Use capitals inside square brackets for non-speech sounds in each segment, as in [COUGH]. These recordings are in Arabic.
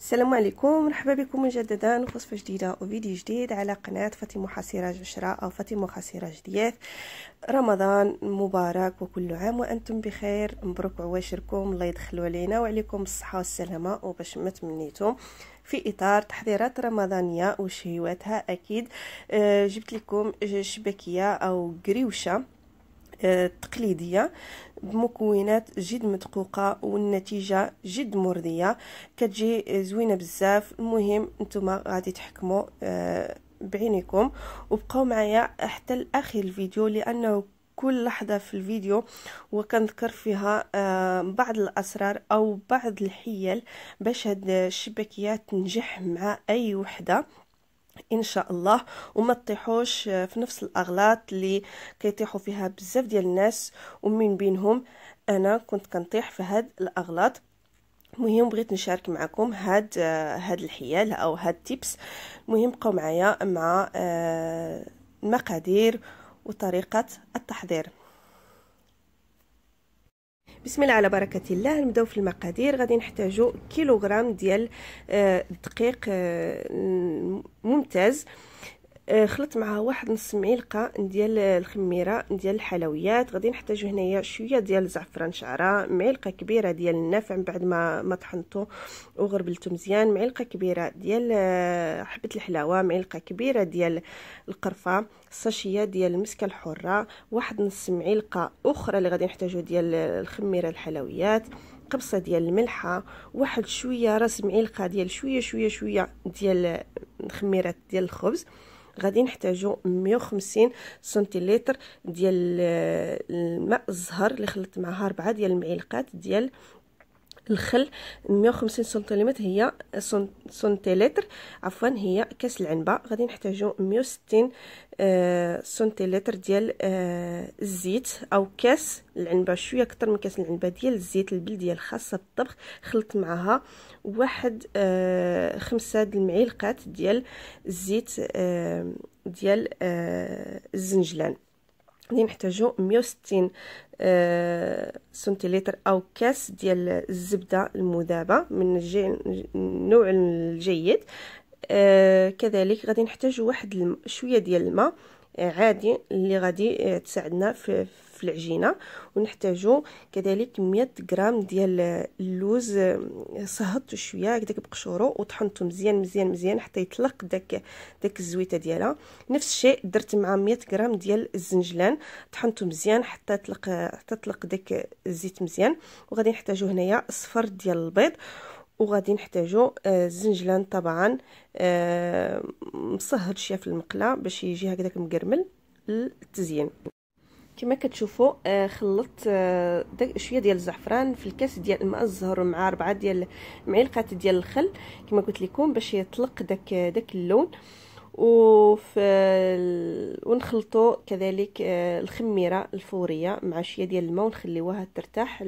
السلام عليكم مرحبا بكم مجددا وصفه جديده وفيديو جديد على قناه فاطمه حسيراج بشرى او فاطمه حسيراج دياث رمضان مبارك وكل عام وانتم بخير مبروك عواشركم الله يدخلوا علينا وعليكم الصحه والسلامه وباش ما تمنيتم في اطار تحضيرات رمضانيه وشهيواتها اكيد آه، جبت لكم شبكيه او قريوشه التقليديه آه، بمكونات جد مدقوقه والنتيجه جد مرضيه كتجي زوينه بزاف المهم نتوما غادي تحكموا آه، بعينكم وبقوا معايا حتى لاخر الفيديو لانه كل لحظه في الفيديو وكنذكر فيها آه، بعض الاسرار او بعض الحيل باش هاد الشبكيات تنجح مع اي وحده ان شاء الله وما تطيحوش آه، في نفس الاغلاط اللي كيطيحوا فيها بزاف ديال الناس ومن بينهم انا كنت كنطيح في هاد الاغلاط المهم بغيت نشارك معكم هاد آه، هاد الحيل او هاد تيبس المهم بقاو معايا مع آه، المقادير وطريقه التحضير بسم الله على بركه الله نبداو في المقادير غادي نحتاجو كيلوغرام ديال الدقيق آه، آه، ممتاز آه، خلطت معها واحد نص معلقه ديال الخميره ديال الحلويات غادي نحتاجو هنايا شويه ديال زعفران شعره معلقه كبيره ديال النافع من بعد ما ما طحنته وغربلته مزيان معلقه كبيره ديال آه، حبه الحلاوه معلقه كبيره ديال القرفه ساشيه ديال المسكه الحره واحد نص معلقه اخرى اللي غادي نحتاجو ديال الخميره الحلويات قبصه ديال الملحه واحد شويه راس معلقه ديال شويه شويه شويه ديال الخميره ديال الخبز غادي نحتاجو 150 سنتيلتر ديال آه، الماء الزهر اللي خلطت معها 4 ديال المعلقات ديال الخل 150 سنتيمتر هي سنتيلتر عفوا هي كاس العنبه غادي نحتاجو 160 آه، سنتيلتر ديال آه، الزيت او كاس العنبه شويه اكثر من كاس العنبه ديال الزيت البلديه الخاصه بالطبخ خلط معها واحد آه، خمسة د المعلقات ديال الزيت ديال الزنجلان غادي نحتاجو 160 آه، سنتيلتر او كاس ديال الزبده المذابه من النوع الجيد آه، كذلك غادي نحتاجو واحد شويه ديال الماء آه، عادي اللي غادي تساعدنا في في العجينه ونحتاجو كذلك 100 غرام ديال اللوز آه، صهدتو شويه هكذاك بقشورو وطحنته مزيان مزيان مزيان حتى يطلق داك داك الزويته ديالها نفس الشيء درت مع 100 غرام ديال الزنجلان طحنته مزيان حتى طلق حتى طلق داك الزيت مزيان وغادي نحتاجو هنايا صفر ديال البيض وغادي نحتاجو آه، الزنجلان طبعا آه، مصهد شويه في المقله باش يجي هكذاك مقرمل للتزيين كما كتشوفوا آه خلطت آه شويه ديال الزعفران في الكاس ديال الماء الزهر مع ربعه ديال معلقات ديال الخل كما قلت لكم باش يطلق داك داك اللون وف ونخلطوا كذلك آه، الخميره الفوريه مع شويه ديال الماء ونخليوها ترتاح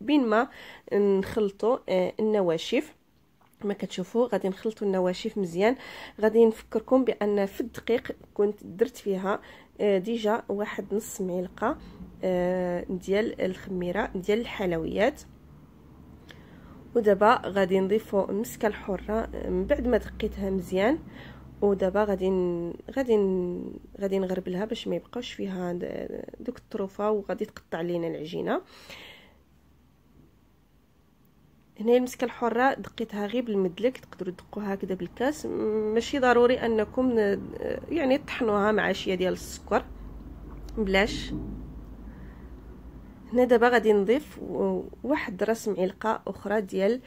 بين ما نخلطوا آه، النواشف كما كتشوفوا غادي نخلطوا النواشف مزيان غادي نفكركم بان في الدقيق كنت درت فيها آه، ديجا واحد نص معلقه آه، ديال الخميره ديال الحلويات ودابا غادي نضيفو المسكه الحره آه، من بعد ما دقيتها مزيان ودابا غادي غادي غادي نغربلها باش ما يبقاش فيها دوك الطروفه وغادي تقطع لينا العجينه هنايا المسكه الحره دقيتها غير بالمدلك تقدروا تدقوها هكذا بالكاس ماشي ضروري انكم يعني طحنوها مع شويه ديال السكر بلاش هنا دابا غادي نضيف واحد راس معلقه اخرى ديال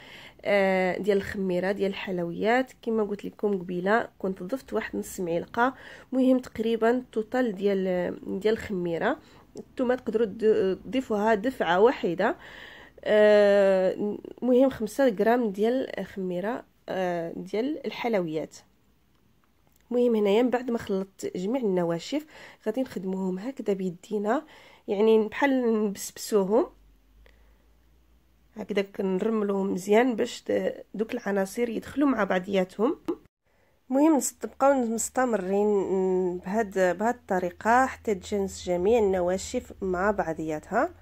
آه، ديال الخميره ديال الحلويات كما قلت لكم قبيله كنت ضفت واحد نص معلقه مهم تقريبا توتال ديال ديال الخميره نتوما تقدروا تضيفوها دفعه واحده آه، مهم خمسة غرام ديال الخميرة آه، ديال الحلويات مهم هنايا من بعد ما خلطت جميع النواشف غادي نخدموهم هكذا بيدينا يعني بحال نبسبسوهم هكذا كنرملوهم مزيان باش دوك العناصر يدخلوا مع بعضياتهم مهم نبقاو مستمرين بهاد بهاد الطريقه حتى تجنس جميع النواشف مع بعضياتها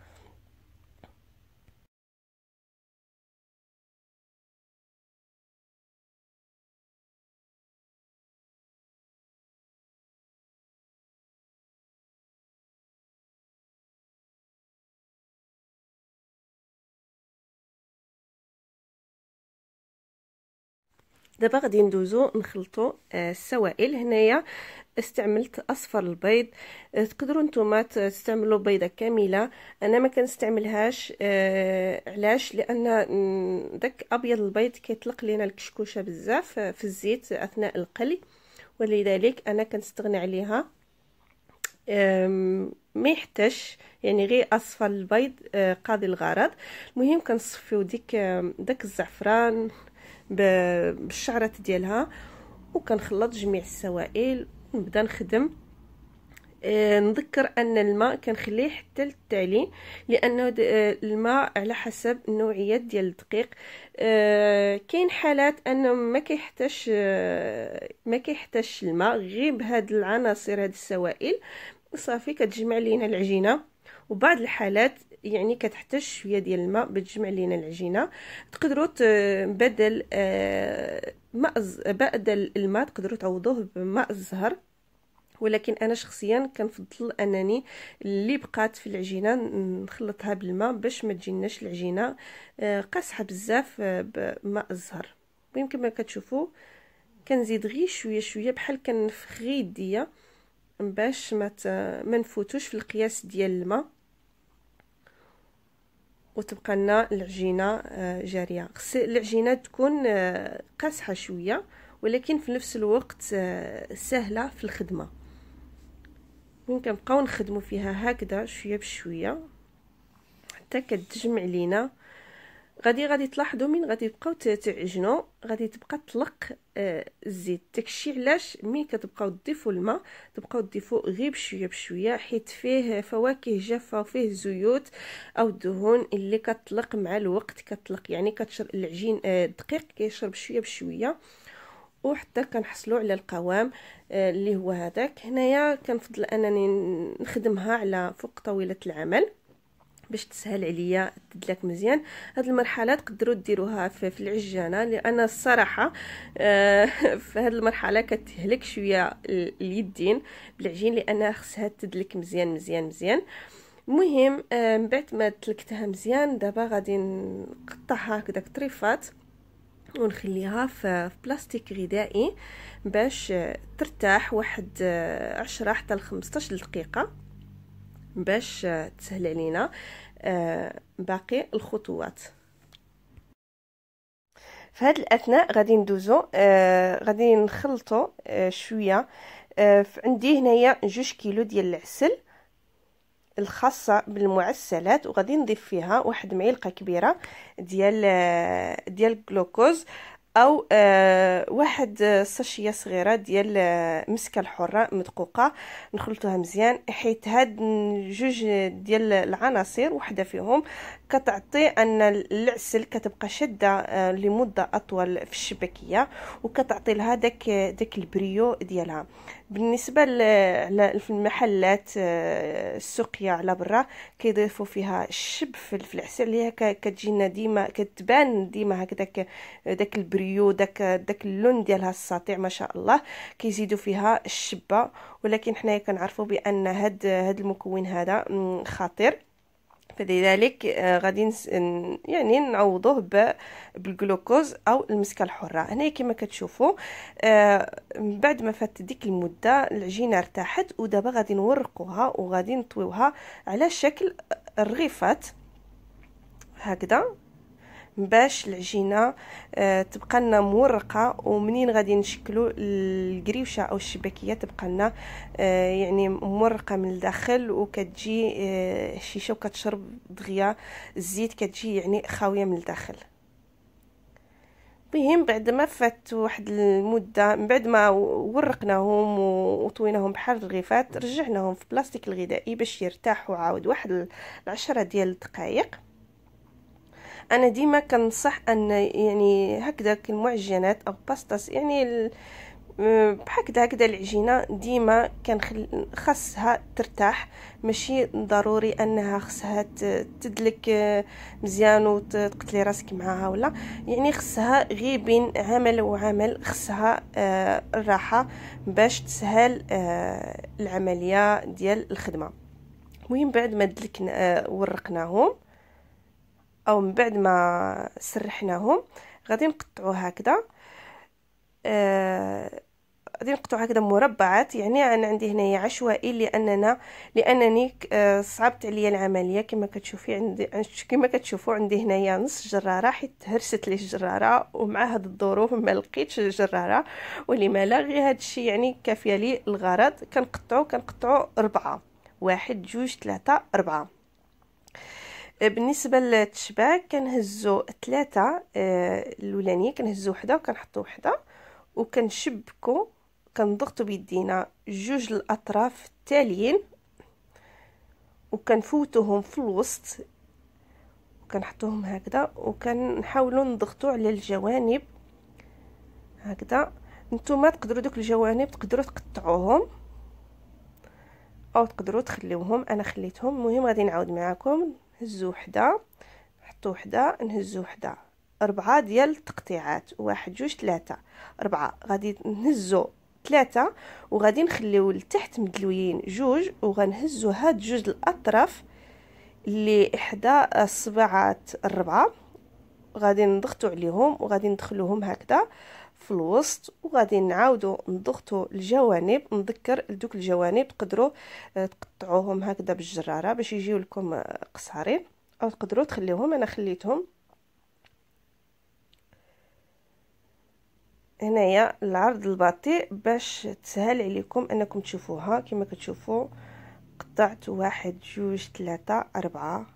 دابا غادي ندوزو نخلطو آه، السوائل هنايا استعملت اصفر البيض آه، تقدروا نتوما تستعملوا بيضه كامله انا ما كنستعملهاش آه، علاش لان داك ابيض البيض كيطلق لينا الكشكوشه بزاف في الزيت اثناء القلي ولذلك انا كنستغنى عليها ما يحتاجش يعني غير اصفر البيض قاضي الغرض المهم كنصفيو ديك داك الزعفران بالشعرات ديالها وكنخلط جميع السوائل ونبدا نخدم آه، نذكر ان الماء كنخليه حتى للتالي لانه آه، الماء على حسب النوعيات ديال الدقيق آه، كاين حالات انه ما كيحتاج ما كيحتاجش الماء غير بهاد العناصر هاد السوائل صافي كتجمع لينا العجينه وبعض الحالات يعني كتحتاج شويه ديال الماء بتجمع لينا العجينه تقدروا بدل آه، ماء بدل الماء تقدروا تعوضوه بماء الزهر ولكن انا شخصيا كنفضل انني اللي بقات في العجينه نخلطها بالماء باش ما تجيناش العجينه آه، قاصحه بزاف آه، بماء الزهر المهم كما كتشوفوا كنزيد غير شويه شويه بحال كنفخ غير يديا باش ما ما نفوتوش في القياس ديال الماء وتبقى لنا العجينه آه، جاريه خص العجينه تكون آه، قاسحه شويه ولكن في نفس الوقت آه، سهله في الخدمه ممكن نبقاو نخدمو فيها هكذا شويه بشويه حتى كتجمع لينا غادي غادي تلاحظوا من غادي تبقاو تعجنوا غادي تبقى تطلق آه الزيت داكشي علاش مين كتبقاو تضيفوا الماء تبقاو تضيفوا غير بشويه بشويه حيت فيه فواكه جافه وفيه زيوت او الدهون اللي كتطلق مع الوقت كتطلق يعني كتشرب العجين آه الدقيق كيشرب شويه بشويه وحتى كنحصلوا على القوام آه، اللي هو هذاك هنايا كنفضل انني نخدمها على فوق طاوله العمل باش تسهل عليا تدلك مزيان هاد المرحله تقدروا ديروها في, في العجانه لان الصراحه آه [LAUGHS] في هاد المرحله كتهلك شويه اليدين بالعجين لانها خصها تدلك مزيان مزيان مزيان المهم آه من بعد ما تلكتها مزيان دابا غادي نقطعها هكذا طريفات ونخليها في بلاستيك غذائي باش ترتاح واحد 10 آه، حتى ل 15 دقيقه باش تسهل علينا آه، باقي الخطوات في هذا الاثناء غادي ندوزو آه، غادي نخلطو آه، شويه عندي هنايا جوج كيلو ديال العسل الخاصه بالمعسلات وغادي نضيف فيها واحد معلقه كبيره ديال ديال الجلوكوز او آه، واحد آه، ساشيه صغيره ديال آه، مسكه الحره مدقوقه نخلطوها مزيان حيت هاد جوج ديال العناصر وحده فيهم كتعطي أن العسل كتبقى شادة آه، لمدة أطول في الشبكية وكتعطي لها داك داك البريو ديالها بالنسبة في المحلات آه، السوقية على برا كيضيفوا فيها الشب في العسل اللي كتجينا ديما كتبان ديما هكذاك داك البريو داك داك اللون ديالها الساطع ما شاء الله كيزيدوا فيها الشبه ولكن حنايا كنعرفوا بان هاد هاد المكون هذا خطير فلذلك آه، غادي يعني نعوضوه بالجلوكوز او المسكه الحره هنا كما كتشوفوا آه، من بعد ما فات ديك المده العجينه ارتاحت ودابا غادي نورقوها وغادي نطويوها على شكل الرغيفات هكذا باش العجينه آه، تبقى لنا مورقه ومنين غادي نشكلو الكريوشه او الشباكيه تبقى لنا آه، يعني مورقه من الداخل وكتجي آه، شيشة وكتشرب دغيا الزيت كتجي يعني خاويه من الداخل المهم بعد ما فات واحد المده من بعد ما ورقناهم وطويناهم بحال الرغيفات رجعناهم في بلاستيك الغذائي باش يرتاحوا عاود واحد العشرة ديال الدقائق انا ديما كنصح ان يعني هكذا المعجنات او باستاس يعني بهكذا هكذا العجينه ديما كان خاصها ترتاح ماشي ضروري انها خصها تدلك آه، مزيان وتقتلي راسك معاها ولا يعني خصها غير بين عمل وعمل خصها آه، الراحه باش تسهل آه، العمليه ديال الخدمه المهم بعد ما دلكنا ورقناهم او من بعد ما سرحناهم غادي نقطعو هكذا آه غادي نقطعو هكذا مربعات يعني انا عندي هنايا عشوائي لاننا لانني آه صعبت عليا العمليه كما كتشوفي عندي كما كتشوفوا عندي هنايا نص جراره حيت هرست لي الجراره ومع هاد الظروف ما لقيتش الجراره ولما لا غير هاد الشيء يعني كافيه لي الغرض كنقطعو كنقطعو اربعه واحد جوج ثلاثة أربعة آه، بالنسبه للتشباك كنهزو ثلاثه آه، الاولانيه كنهزو وحده وكنحطو وحده وكنشبكو كنضغطو بيدينا جوج الاطراف التاليين وكنفوتوهم في الوسط وكنحطوهم هكذا وكنحاولو نضغطو على الجوانب هكذا نتوما تقدروا دوك الجوانب تقدروا تقطعوهم او تقدروا تخليوهم انا خليتهم المهم غادي نعاود معاكم هزو وحده نحطو وحده نهزو وحده أربعة ديال التقطيعات واحد جوج ثلاثة أربعة غادي نهزو ثلاثة وغادي نخليو لتحت مدلويين جوج وغنهزو هاد جوج الأطراف اللي إحدى الصباعات الربعة غادي نضغطوا عليهم وغادي ندخلوهم هكذا في الوسط وغادي نعاودوا نضغطوا الجوانب نذكر دوك الجوانب تقدروا آه، تقطعوهم هكذا بالجراره باش يجيو لكم آه، قصارين او تقدروا تخليوهم انا خليتهم هنايا العرض البطيء باش تسهل عليكم انكم تشوفوها كما كتشوفوا قطعت واحد جوج ثلاثة أربعة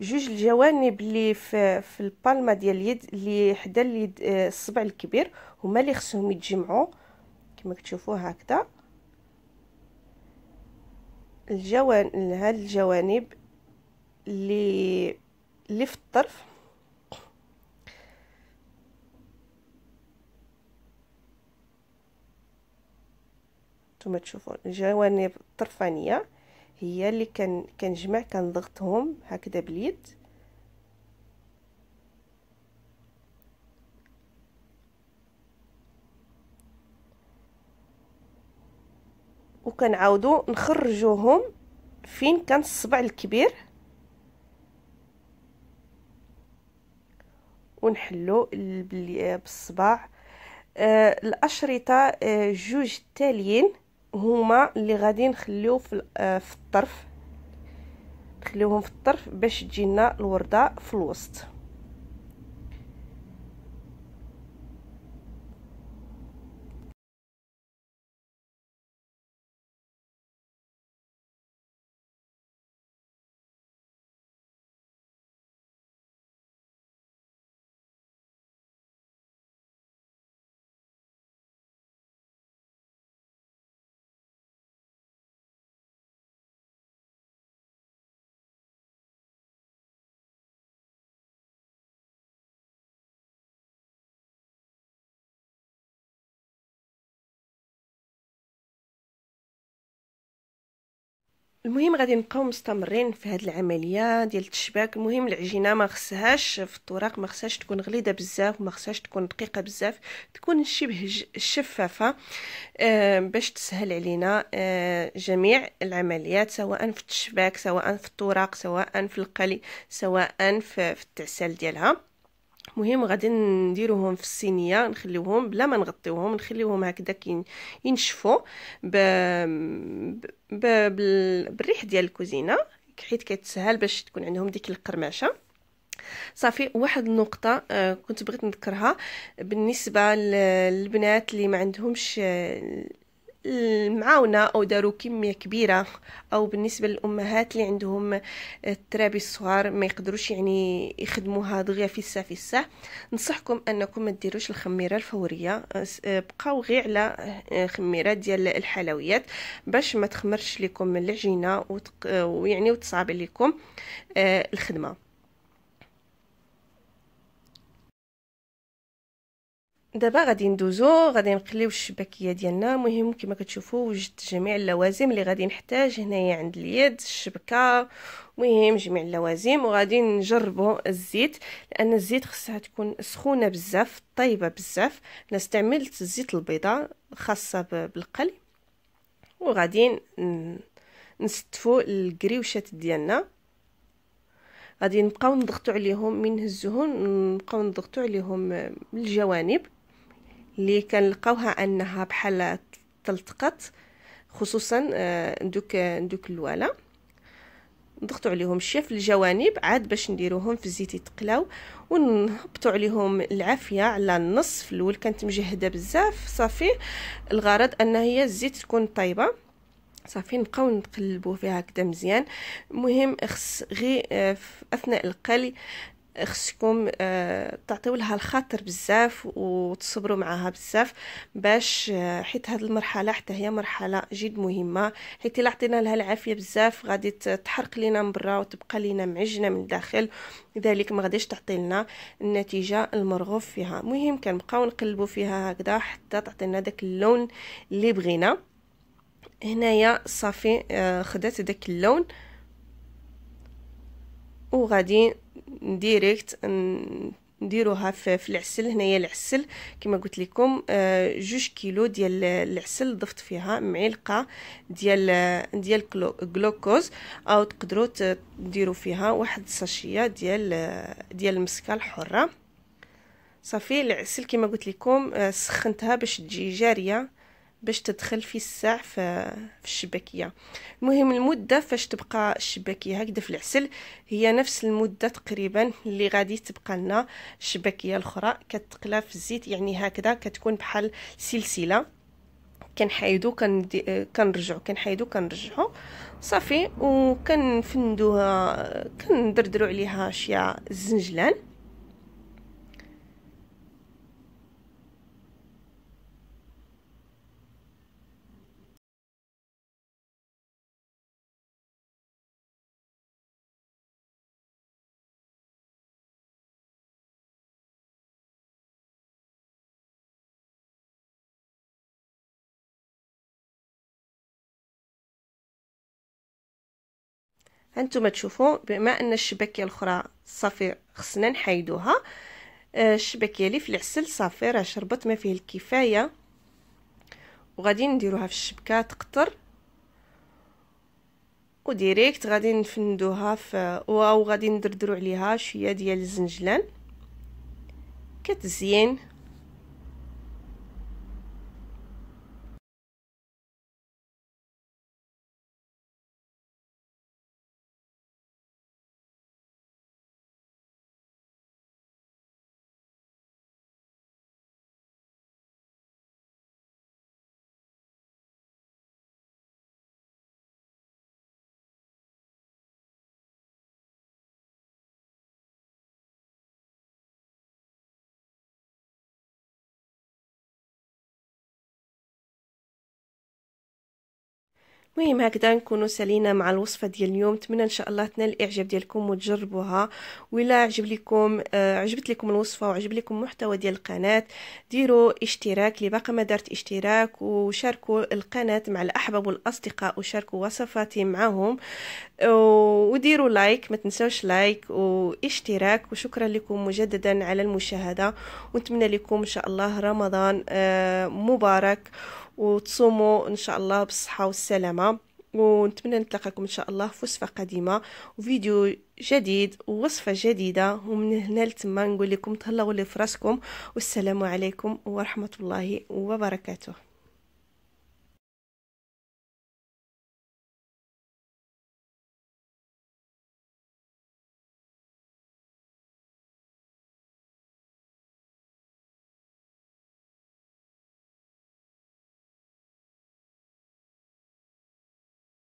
جوج الجوانب اللي في, في البالما ديال اليد اللي حدا اليد آه، الصبع الكبير هما اللي خصهم يتجمعوا كما كتشوفوا هكذا الجوان هاد الجوانب اللي اللي في الطرف نتوما تشوفوا الجوانب الطرفانيه هي اللي كن كنجمع كنضغطهم هكذا باليد وكنعاودو نخرجوهم فين كان الصبع الكبير ونحلو بالصباع آه الاشرطه آه جوج التاليين هما اللي غادي نخليو في, آه، في الطرف نخليوهم في الطرف باش تجينا الورده في الوسط المهم غادي نبقاو مستمرين في هذه العمليه ديال التشباك المهم العجينه ما خصهاش في الطراق ما خصهاش تكون غليظه بزاف وما خصهاش تكون دقيقه بزاف تكون شبه شفافه آه باش تسهل علينا آه جميع العمليات سواء في التشباك سواء في الطراق سواء في القلي سواء في التعسال ديالها مهم غادي نديروهم في الصينيه نخليوهم بلا ما نغطيوهم نخليوهم هكذا ينشفوا ب... ب... ب... بالريح ديال الكوزينه حيت كتسهل باش تكون عندهم ديك القرمشه صافي واحد النقطة آه كنت بغيت نذكرها بالنسبة للبنات اللي ما عندهمش المعاونة أو داروا كمية كبيرة أو بالنسبة للأمهات اللي عندهم آه، الترابي الصغار ما يقدروش يعني يخدموها دغيا في الساعة في الساعة نصحكم أنكم ما تديروش الخميرة الفورية آه، بقاو غي على آه، خميرة ديال الحلويات باش ما تخمرش لكم العجينة ويعني وتصعب لكم الخدمة دابا غادي ندوزو غادي نقليو الشباكيه ديالنا المهم كما كتشوفوا وجدت جميع اللوازم اللي غادي نحتاج هنايا عند اليد الشبكه المهم جميع اللوازم وغادي نجربوا الزيت لان الزيت خصها تكون سخونه بزاف طيبه بزاف انا استعملت الزيت البيضاء خاصه بالقلي وغادي نستفو الكريوشات ديالنا غادي نبقاو نضغطوا عليهم من نهزوهم نبقاو نضغطوا عليهم من الجوانب اللي كنلقاوها انها بحال تلتقط خصوصا آه، دوك دوك اللواله نضغطوا عليهم الشيا في الجوانب عاد باش نديروهم في الزيت يتقلاو ونهبطوا عليهم العافيه على النص في الاول كانت مجهده بزاف صافي الغرض ان هي الزيت تكون طايبه صافي نبقاو نقلبوا فيها هكذا مزيان المهم خص غي آه، اثناء القلي خصكم آه، تعطيو لها الخاطر بزاف وتصبروا معاها بزاف باش آه، حيت هذه المرحله حتى هي مرحله جد مهمه حيت الا عطينا لها العافيه بزاف غادي تحرق لينا من برا وتبقى لينا معجنه من الداخل لذلك ما غاديش تعطي لنا النتيجه المرغوب فيها مهم كنبقاو نقلبوا فيها هكذا حتى تعطي لنا داك اللون اللي بغينا هنايا صافي آه، خدات داك اللون وغادي ديريكت نديروها في العسل هنايا العسل كما قلت لكم آه، جوج كيلو ديال العسل ضفت فيها معلقه ديال ديال جلوكوز او تقدروا تديروا فيها واحد الساشيه ديال آه، ديال المسكه الحره صافي العسل كما قلت لكم آه، سخنتها باش تجي جاريه باش تدخل في الساع في الشباكيه المهم المده فاش تبقى الشباكيه هكذا في العسل هي نفس المده تقريبا اللي غادي تبقى لنا الشباكيه الاخرى كتقلى في الزيت يعني هكذا كتكون بحال سلسله كنحيدو كندي كنرجعو كنحيدو كنرجعو صافي وكنفندوها كندردرو عليها شي زنجلان هانتوما تشوفوا بما ان الشبكيه الاخرى صافي خصنا نحيدوها آه، الشبكيه اللي في العسل صافي راه شربت ما فيه الكفايه وغادي نديروها في الشبكه تقطر وديريكت غادي نفندوها في غادي ندردرو عليها شويه ديال الزنجلان كتزين مهم هكذا نكونوا سالينا مع الوصفه ديال اليوم نتمنى ان شاء الله تنال الاعجاب ديالكم وتجربوها ولا عجب لكم آه، عجبت لكم الوصفه وعجب لكم محتوى ديال القناه ديروا اشتراك اللي باقا ما دارت اشتراك وشاركوا القناه مع الاحباب والاصدقاء وشاركوا وصفاتي معهم وديروا لايك ما تنساوش لايك واشتراك وشكرا لكم مجددا على المشاهده ونتمنى لكم ان شاء الله رمضان آه، مبارك وتصوموا ان شاء الله بالصحه والسلامه ونتمنى نتلاقاكم ان شاء الله في وصفه قديمه وفيديو جديد ووصفه جديده ومن هنا لتما نقول لكم تهلاو لي فراسكم والسلام عليكم ورحمه الله وبركاته